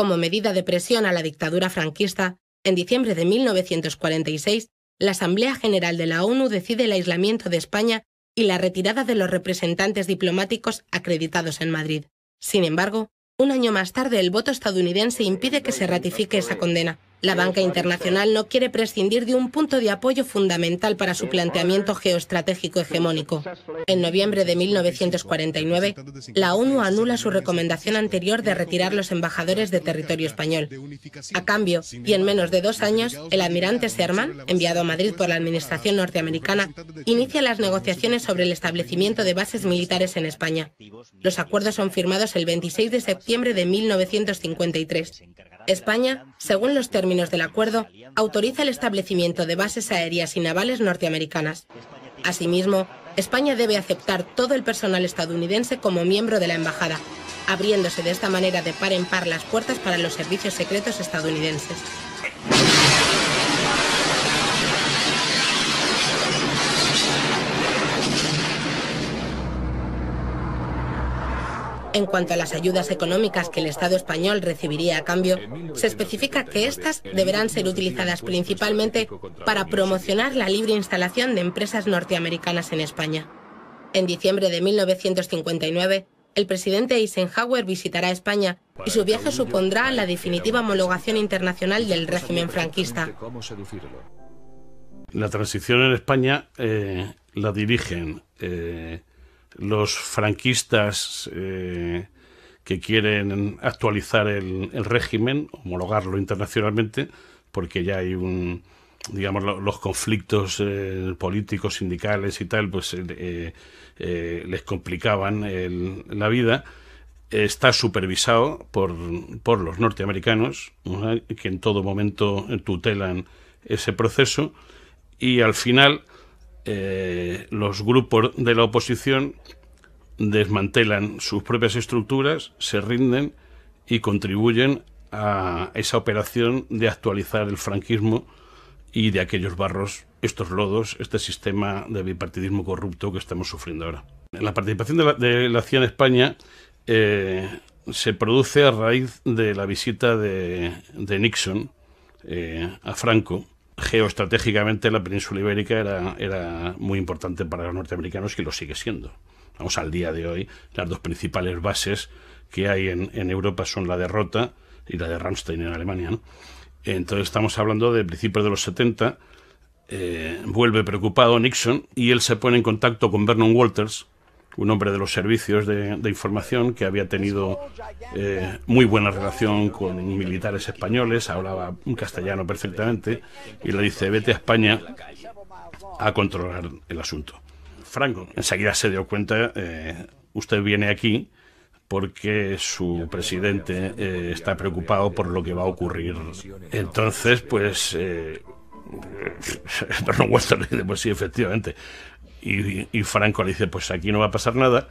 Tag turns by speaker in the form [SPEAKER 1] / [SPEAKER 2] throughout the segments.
[SPEAKER 1] Como medida de presión a la dictadura franquista, en diciembre de 1946, la Asamblea General de la ONU decide el aislamiento de España y la retirada de los representantes diplomáticos acreditados en Madrid. Sin embargo, un año más tarde el voto estadounidense impide que se ratifique esa condena. La banca internacional no quiere prescindir de un punto de apoyo fundamental para su planteamiento geoestratégico hegemónico. En noviembre de 1949, la ONU anula su recomendación anterior de retirar los embajadores de territorio español. A cambio, y en menos de dos años, el almirante Sherman, enviado a Madrid por la administración norteamericana, inicia las negociaciones sobre el establecimiento de bases militares en España. Los acuerdos son firmados el 26 de septiembre de 1953. España, según los términos del acuerdo, autoriza el establecimiento de bases aéreas y navales norteamericanas. Asimismo, España debe aceptar todo el personal estadounidense como miembro de la embajada, abriéndose de esta manera de par en par las puertas para los servicios secretos estadounidenses. En cuanto a las ayudas económicas que el Estado español recibiría a cambio, se especifica que éstas deberán ser utilizadas principalmente para promocionar la libre instalación de empresas norteamericanas en España. En diciembre de 1959, el presidente Eisenhower visitará España y su viaje supondrá la definitiva homologación internacional del régimen franquista.
[SPEAKER 2] La transición en España eh, la dirigen eh, los franquistas eh, que quieren actualizar el, régimen, homologarlo internacionalmente, porque ya hay un digamos los conflictos eh, políticos, sindicales y tal, pues eh, les complicaban la vida. Está supervisado por, los norteamericanos, que en todo momento tutelan ese proceso, y al final eh, los grupos de la oposición desmantelan sus propias estructuras, se rinden y contribuyen a esa operación de actualizar el franquismo y de aquellos barros, estos lodos, este sistema de bipartidismo corrupto que estamos sufriendo ahora. La participación de la, CIA en España eh, se produce a raíz de la visita de, Nixon eh, a Franco geoestratégicamente la península ibérica era, era muy importante para los norteamericanos y lo sigue siendo. Vamos al día de hoy, las dos principales bases que hay en, Europa son la de Rota y la de Ramstein en Alemania. Entonces estamos hablando de principios de los 70. Eh, vuelve preocupado Nixon y él se pone en contacto con Vernon Walters, un hombre de los servicios de, información que había tenido eh, muy buena relación con militares españoles, hablaba un castellano perfectamente, y le dice, vete a España a controlar el asunto. Franco enseguida se dio cuenta, eh, usted viene aquí porque su presidente eh, está preocupado por lo que va a ocurrir. Entonces, pues... Eh, no, dice: pues sí, efectivamente. Y, Franco le dice, pues aquí no va a pasar nada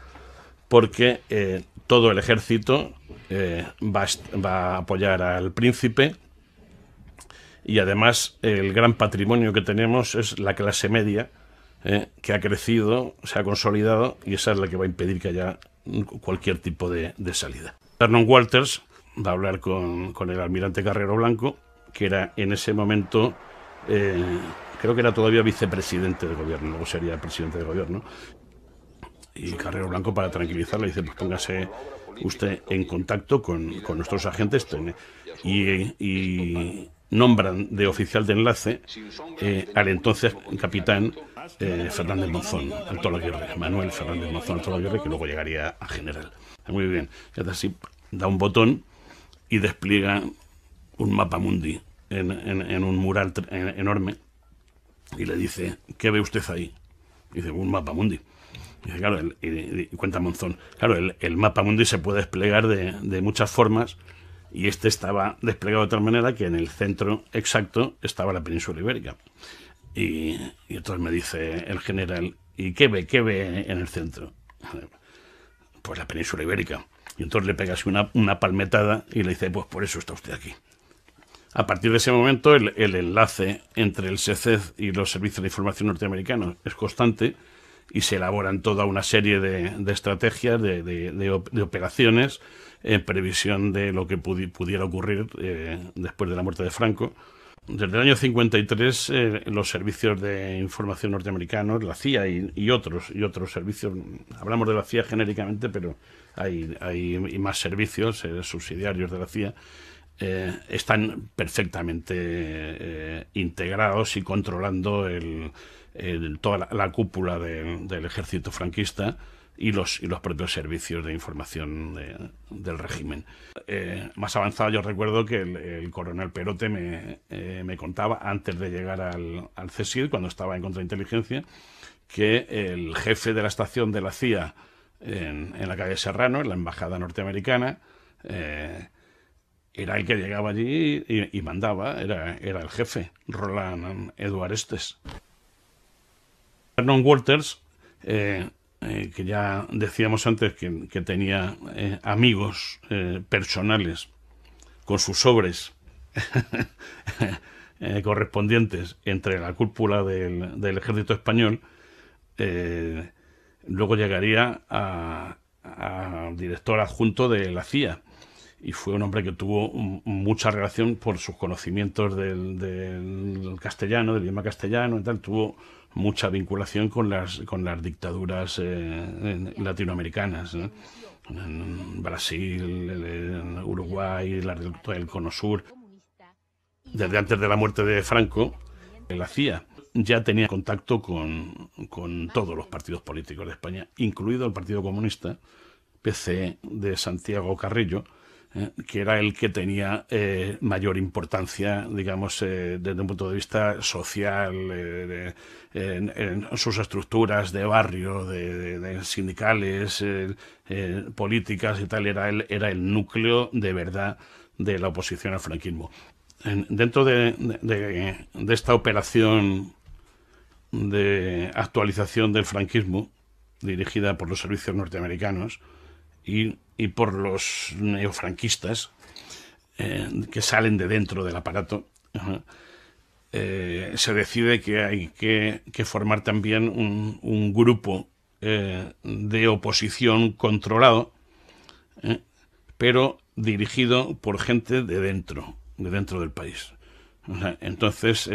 [SPEAKER 2] porque eh, todo el ejército eh, va, a, apoyar al príncipe y además el gran patrimonio que tenemos es la clase media eh, que ha crecido, se ha consolidado y esa es la que va a impedir que haya cualquier tipo de, salida. Vernon Walters va a hablar con, con, el almirante Carrero Blanco, que era en ese momento creo que era todavía vicepresidente del gobierno, luego sería presidente del gobierno. Y Carrero Blanco, para tranquilizarle, dice, pues póngase usted en contacto con, nuestros agentes y, nombran de oficial de enlace eh, al entonces capitán eh, Fernández Monzón, Antonio Aguirre, Manuel Fernández Monzón, Antonio que luego llegaría a general. Muy bien, así da un botón y despliega un mapa mundi en un mural enorme y le dice, ¿qué ve usted ahí? Y dice, un mapa mundi. Dice, claro, y, cuenta Monzón, claro, el, mapa mundi se puede desplegar de, muchas formas y este estaba desplegado de tal manera que en el centro exacto estaba la península ibérica. Y, entonces me dice el general, ¿y qué ve, qué ve en el centro? Pues la península ibérica. Y entonces le pega así una palmetada y le dice, pues por eso está usted aquí. A partir de ese momento, el, enlace entre el SECED y los servicios de información norteamericanos es constante y se elaboran toda una serie de, estrategias, de, operaciones en previsión de lo que pudiera ocurrir eh, después de la muerte de Franco. Desde el año 53 eh, los servicios de información norteamericanos, la CIA y, otros y otros servicios, hablamos de la CIA genéricamente, pero hay, hay más servicios eh, subsidiarios de la CIA, eh, están perfectamente eh, integrados y controlando toda la, cúpula del ejército franquista y los, y los propios servicios de información del régimen. Eh, más avanzado, yo recuerdo que el, coronel Perote me, contaba antes de llegar al, al cuando estaba en contrainteligencia, que el jefe de la estación de la CIA en, en la calle Serrano, en la embajada norteamericana, era el que llegaba allí y, mandaba, era, era, el jefe, Roland Estes. Vernon Walters, eh, eh, que ya decíamos antes que, tenía eh, amigos personales con sus sobres correspondientes entre la cúpula del, ejército español, luego llegaría a director adjunto de la CIA y fue un hombre que tuvo mucha relación por sus conocimientos del, castellano, del idioma castellano y tal, tuvo mucha vinculación con las, con las dictaduras eh, latinoamericanas. ...en Brasil, Uruguay, la del Cono Sur. Desde antes de la muerte de Franco, la CIA ya tenía contacto con, con todos los partidos políticos de España, incluido el Partido Comunista, PC de Santiago Carrillo, ¿eh? que era el que tenía eh, mayor importancia, digamos, eh, desde un punto de vista social, en, sus estructuras de barrio, de, sindicales, políticas y tal, era el, era el núcleo de verdad de la oposición al franquismo. dentro de esta operación de actualización del franquismo, dirigida por los servicios norteamericanos, y, por los neofranquistas eh, que salen de dentro del aparato, eh, se decide que hay que, formar también un, grupo eh, de oposición controlado, pero dirigido por gente de dentro, de dentro del país. Entonces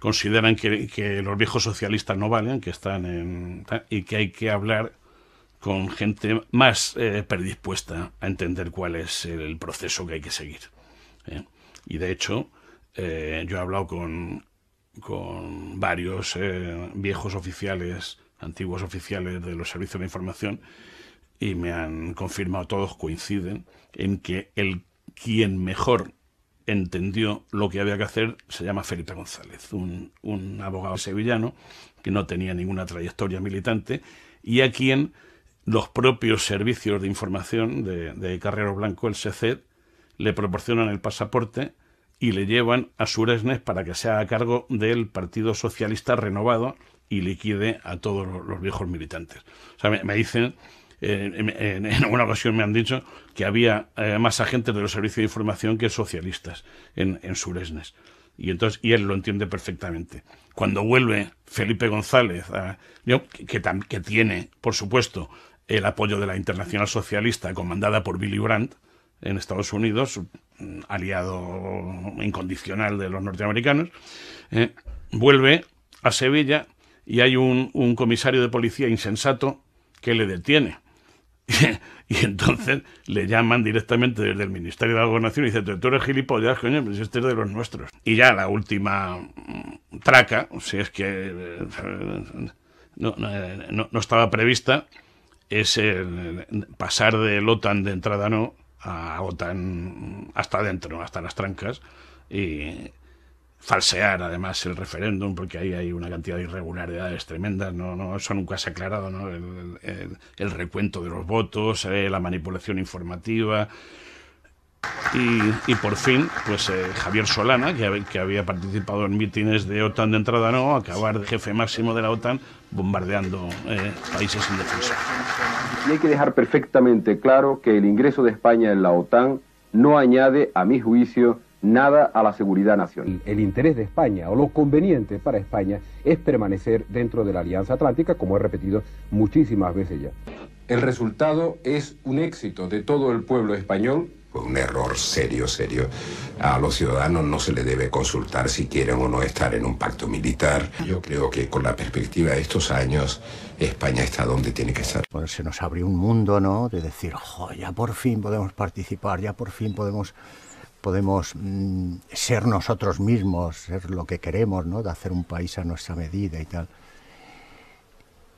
[SPEAKER 2] consideran que, los viejos socialistas no valen, que están y que hay que hablar con gente más eh, predispuesta a entender cuál es el proceso que hay que seguir. ¿eh? Y de hecho, eh, yo he hablado con, con varios viejos oficiales, antiguos oficiales de los servicios de información, y me han confirmado, todos coinciden, en que el quien mejor entendió lo que había que hacer se llama Ferita González, un, un abogado sevillano que no tenía ninguna trayectoria militante y a quien los propios servicios de información de, de Carrero Blanco, el SECED, le proporcionan el pasaporte y le llevan a Suresnes para que sea a cargo del Partido Socialista renovado y liquide a todos los viejos militantes. O sea, me, dicen, eh, en, alguna ocasión me han dicho que había eh, más agentes de los servicios de información que socialistas en, Suresnes. Y entonces, y él lo entiende perfectamente. Cuando vuelve Felipe González, que, que tiene, por supuesto, el apoyo de la Internacional Socialista comandada por Billy Brandt en Estados Unidos, mm, aliado incondicional de los norteamericanos, eh, vuelve a Sevilla y hay un, comisario de policía insensato que le detiene. y entonces le llaman directamente desde el Ministerio de la Gobernación y dice tú eres gilipollas, coño, pues este es de los nuestros. Y ya la última mm, traca, si es que eh, eh, no estaba prevista, es el eh, pasar del OTAN de entrada no a OTAN hasta adentro, hasta las trancas, y falsear además el referéndum, porque ahí hay una cantidad de irregularidades tremendas, no, no eso nunca se ha aclarado, ¿no? el, recuento de los votos, eh, la manipulación informativa, y, por fin, pues eh, Javier Solana, que, había participado en mítines de OTAN de entrada no, acabar de jefe máximo de la OTAN bombardeando eh, países indefensos. Y hay que dejar perfectamente claro que el ingreso de España en la OTAN no añade, a mi juicio, nada a la seguridad nacional. El interés de España o lo conveniente para España es permanecer dentro de la Alianza Atlántica, como he repetido muchísimas veces ya. El resultado es un éxito de todo el pueblo español un error serio, serio. A los ciudadanos no se les debe consultar si quieren o no estar en un pacto militar. Yo creo que con la perspectiva de estos años, España está donde tiene que estar. Pues se nos abrió un mundo, ¿no? De decir, jo, ya por fin podemos participar, ya por fin podemos podemos mm, ser nosotros mismos, ser lo que queremos, ¿no? De hacer un país a nuestra medida y tal.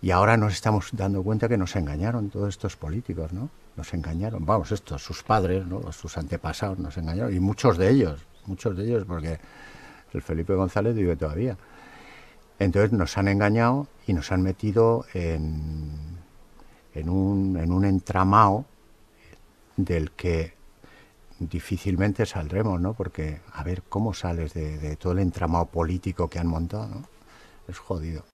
[SPEAKER 2] Y ahora nos estamos dando cuenta que nos engañaron todos estos políticos, ¿no? Nos engañaron, vamos, estos, sus padres, ¿no? sus antepasados nos engañaron, y muchos de ellos, muchos de ellos, porque el Felipe González vive todavía. Entonces nos han engañado y nos han metido en, en un, en entramado del que difícilmente saldremos, ¿no? Porque a ver cómo sales de, todo el entramado político que han montado, ¿no? Es jodido.